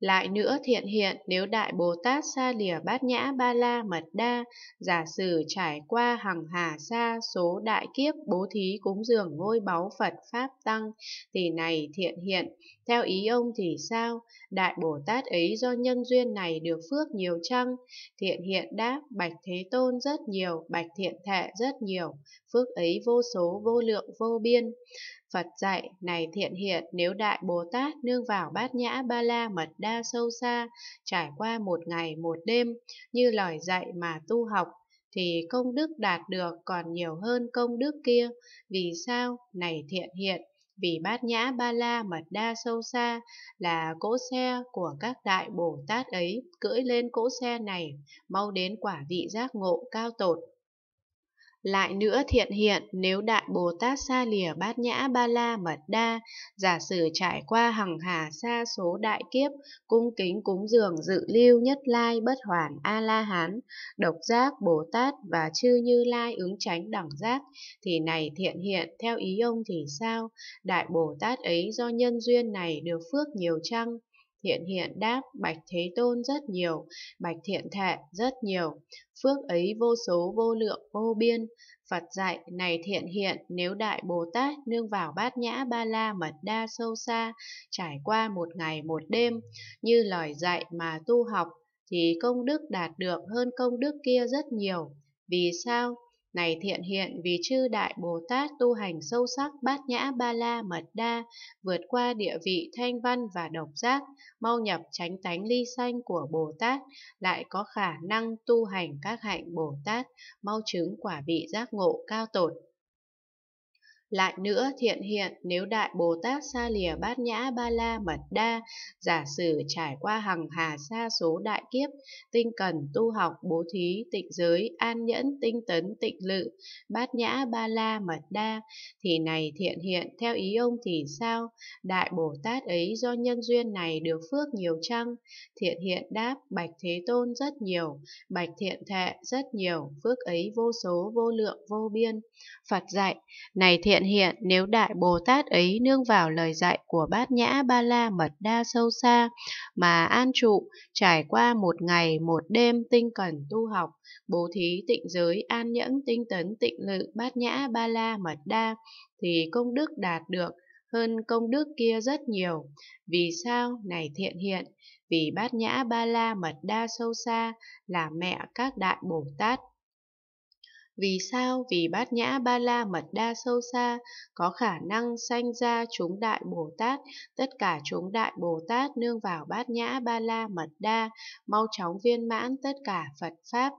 Lại nữa thiện hiện nếu Đại Bồ Tát xa Lìa Bát Nhã Ba La Mật Đa giả sử trải qua hằng hà xa số đại kiếp bố thí cúng dường ngôi báu Phật Pháp Tăng thì này thiện hiện, theo ý ông thì sao? Đại Bồ Tát ấy do nhân duyên này được phước nhiều chăng? Thiện hiện đáp, bạch Thế Tôn rất nhiều, bạch thiện thệ rất nhiều, phước ấy vô số vô lượng vô biên. Phật dạy, này thiện hiện nếu Đại Bồ Tát nương vào bát nhã ba la mật đa đa sâu xa, trải qua một ngày một đêm, như lời dạy mà tu học, thì công đức đạt được còn nhiều hơn công đức kia. Vì sao? Này thiện hiện, vì bát nhã ba la mật đa sâu xa là cỗ xe của các đại Bồ Tát ấy, cưỡi lên cỗ xe này, mau đến quả vị giác ngộ cao tột. Lại nữa thiện hiện nếu Đại Bồ Tát xa lìa bát nhã ba la mật đa, giả sử trải qua hằng hà xa số đại kiếp, cung kính cúng dường dự lưu nhất lai bất hoàn A-la-hán, độc giác Bồ Tát và chư như lai ứng tránh đẳng giác, thì này thiện hiện theo ý ông thì sao? Đại Bồ Tát ấy do nhân duyên này được phước nhiều chăng? Thiện hiện đáp Bạch Thế Tôn rất nhiều, Bạch Thiện Thệ rất nhiều, phước ấy vô số vô lượng vô biên. Phật dạy này thiện hiện nếu Đại Bồ Tát nương vào bát nhã ba la mật đa sâu xa, trải qua một ngày một đêm, như lời dạy mà tu học, thì công đức đạt được hơn công đức kia rất nhiều. Vì sao? Này thiện hiện vì chư Đại Bồ Tát tu hành sâu sắc bát nhã ba la mật đa, vượt qua địa vị thanh văn và độc giác, mau nhập tránh tánh ly sanh của Bồ Tát, lại có khả năng tu hành các hạnh Bồ Tát, mau chứng quả vị giác ngộ cao tột lại nữa thiện hiện nếu Đại Bồ Tát xa Lìa Bát Nhã Ba La Mật Đa giả sử trải qua hằng hà xa số đại kiếp, tinh cần tu học bố thí tịnh giới an nhẫn tinh tấn tịnh lự, bát nhã ba la mật đa, thì này thiện hiện theo ý ông thì sao? Đại Bồ Tát ấy do nhân duyên này được phước nhiều chăng? Thiện hiện đáp bạch thế tôn rất nhiều, bạch thiện thệ rất nhiều, phước ấy vô số vô lượng vô biên. Phật dạy, này thiện Hiện hiện nếu Đại Bồ Tát ấy nương vào lời dạy của Bát Nhã Ba La Mật Đa Sâu Xa mà an trụ, trải qua một ngày một đêm tinh cần tu học, bố thí tịnh giới, an nhẫn tinh tấn tịnh lự Bát Nhã Ba La Mật Đa, thì công đức đạt được hơn công đức kia rất nhiều. Vì sao? Này thiện hiện, vì Bát Nhã Ba La Mật Đa Sâu Xa là mẹ các Đại Bồ Tát. Vì sao? Vì bát nhã ba la mật đa sâu xa, có khả năng sanh ra chúng đại Bồ Tát, tất cả chúng đại Bồ Tát nương vào bát nhã ba la mật đa, mau chóng viên mãn tất cả Phật Pháp